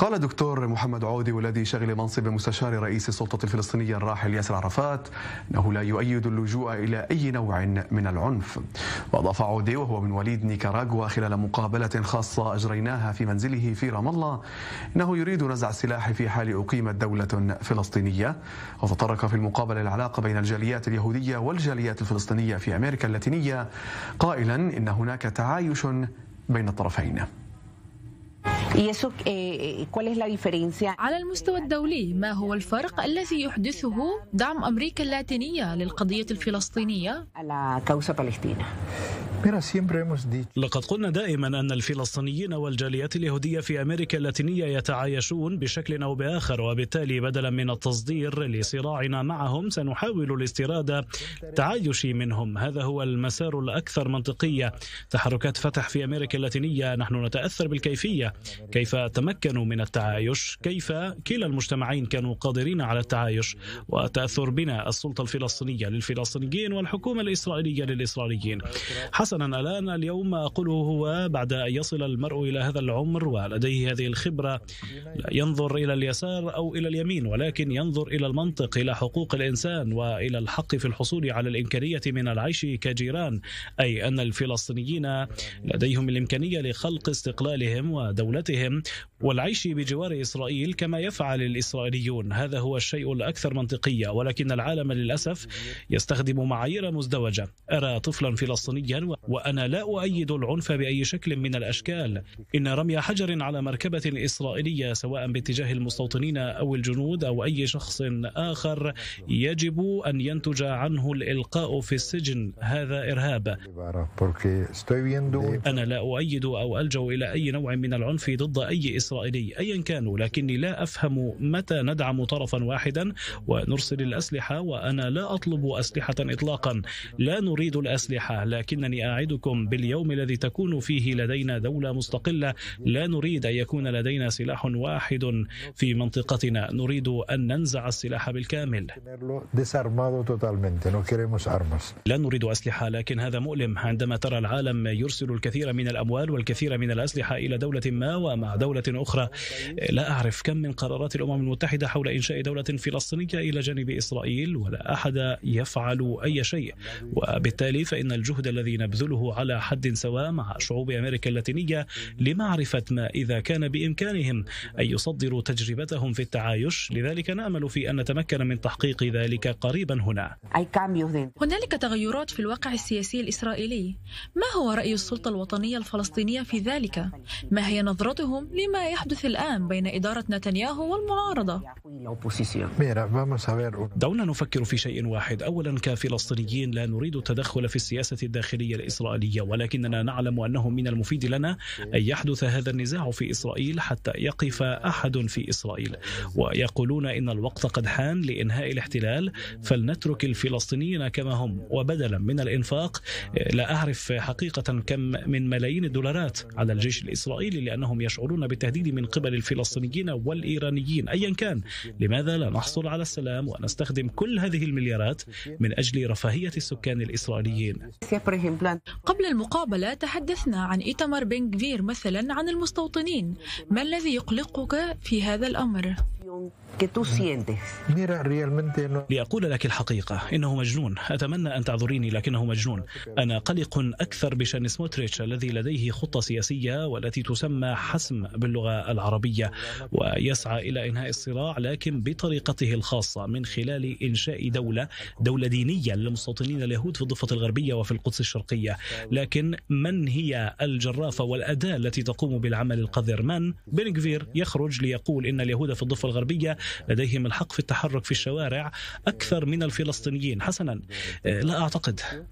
قال دكتور محمد عودي والذي شغل منصب مستشار رئيس السلطة الفلسطينية الراحل ياسر عرفات أنه لا يؤيد اللجوء إلى أي نوع من العنف وأضاف عودي وهو من وليد نيكاراغوا خلال مقابلة خاصة أجريناها في منزله في رام الله أنه يريد نزع السلاح في حال أقيمت دولة فلسطينية وتطرق في المقابلة العلاقة بين الجاليات اليهودية والجاليات الفلسطينية في أمريكا اللاتينية قائلا إن هناك تعايش بين الطرفين Eh, eh, على المستوى الدولي ما هو الفرق الذي يحدثه دعم أمريكا اللاتينية للقضية الفلسطينية؟ لقد قلنا دائما أن الفلسطينيين والجاليات اليهودية في أمريكا اللاتينية يتعايشون بشكل أو بآخر وبالتالي بدلا من التصدير لصراعنا معهم سنحاول الاستيراد تعايشي منهم هذا هو المسار الأكثر منطقية تحركات فتح في أمريكا اللاتينية نحن نتأثر بالكيفية كيف تمكنوا من التعايش كيف كلا المجتمعين كانوا قادرين على التعايش وتأثر بنا السلطة الفلسطينية للفلسطينيين والحكومة الإسرائيلية للإسرائيليين حسب حسنا الان اليوم اقوله هو بعد ان يصل المرء الى هذا العمر ولديه هذه الخبره لا ينظر الى اليسار او الى اليمين ولكن ينظر الى المنطق الى حقوق الانسان والى الحق في الحصول على الامكانيه من العيش كجيران اي ان الفلسطينيين لديهم الامكانيه لخلق استقلالهم ودولتهم والعيش بجوار إسرائيل كما يفعل الإسرائيليون هذا هو الشيء الأكثر منطقية ولكن العالم للأسف يستخدم معايير مزدوجة أرى طفلا فلسطينيا وأنا لا أؤيد العنف بأي شكل من الأشكال إن رمي حجر على مركبة إسرائيلية سواء باتجاه المستوطنين أو الجنود أو أي شخص آخر يجب أن ينتج عنه الإلقاء في السجن هذا إرهاب أنا لا أؤيد أو ألجأ إلى أي نوع من العنف ضد أي إسرائيلي الإسرائيلي أيا كانوا لكني لا أفهم متى ندعم طرفا واحدا ونرسل الأسلحة وأنا لا أطلب أسلحة إطلاقا لا نريد الأسلحة لكنني أعدكم باليوم الذي تكون فيه لدينا دولة مستقلة لا نريد أن يكون لدينا سلاح واحد في منطقتنا نريد أن ننزع السلاح بالكامل لا نريد أسلحة لكن هذا مؤلم عندما ترى العالم يرسل الكثير من الأموال والكثير من الأسلحة إلى دولة ما ومع دولة أخرى لا أعرف كم من قرارات الأمم المتحدة حول إنشاء دولة فلسطينية إلى جانب إسرائيل ولا أحد يفعل أي شيء وبالتالي فإن الجهد الذي نبذله على حد سواء مع شعوب أمريكا اللاتينية لمعرفة ما إذا كان بإمكانهم أن يصدروا تجربتهم في التعايش لذلك نأمل في أن نتمكن من تحقيق ذلك قريبا هنا هنالك تغيرات في الواقع السياسي الإسرائيلي ما هو رأي السلطة الوطنية الفلسطينية في ذلك؟ ما هي نظرتهم لما يحدث الآن بين إدارة نتنياهو والمعارضة دعونا نفكر في شيء واحد أولا كفلسطينيين لا نريد التدخل في السياسة الداخلية الإسرائيلية ولكننا نعلم أنه من المفيد لنا أن يحدث هذا النزاع في إسرائيل حتى يقف أحد في إسرائيل ويقولون إن الوقت قد حان لإنهاء الاحتلال فلنترك الفلسطينيين كما هم وبدلا من الإنفاق لا أعرف حقيقة كم من ملايين الدولارات على الجيش الإسرائيلي لأنهم يشعرون بالتهديد العديد من قبل الفلسطينيين والإيرانيين أيا كان لماذا لا نحصل على السلام ونستخدم كل هذه المليارات من أجل رفاهية السكان الإسرائيليين قبل المقابلة تحدثنا عن إيتمر بن مثلا عن المستوطنين ما الذي يقلقك في هذا الأمر؟ emoción que tú sientes. لأقول لك الحقيقة إنه مجنون أتمنى أن تعذريني لكنه مجنون أنا قلق أكثر بشأن سموتريتش الذي لديه خطة سياسية والتي تسمى حسم باللغة العربية ويسعى إلى إنهاء الصراع لكن بطريقته الخاصة من خلال إنشاء دولة دولة دينية للمستوطنين اليهود في الضفة الغربية وفي القدس الشرقية لكن من هي الجرافة والأداة التي تقوم بالعمل القذر من بنغفير يخرج ليقول إن اليهود في الضفة الغربية العربية لديهم الحق في التحرك في الشوارع أكثر من الفلسطينيين حسنا آه، لا أعتقد